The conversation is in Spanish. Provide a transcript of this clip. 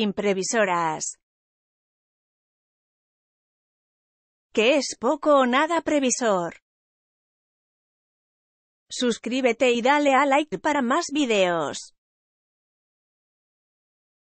imprevisoras. Que es poco o nada previsor. Suscríbete y dale a like para más videos.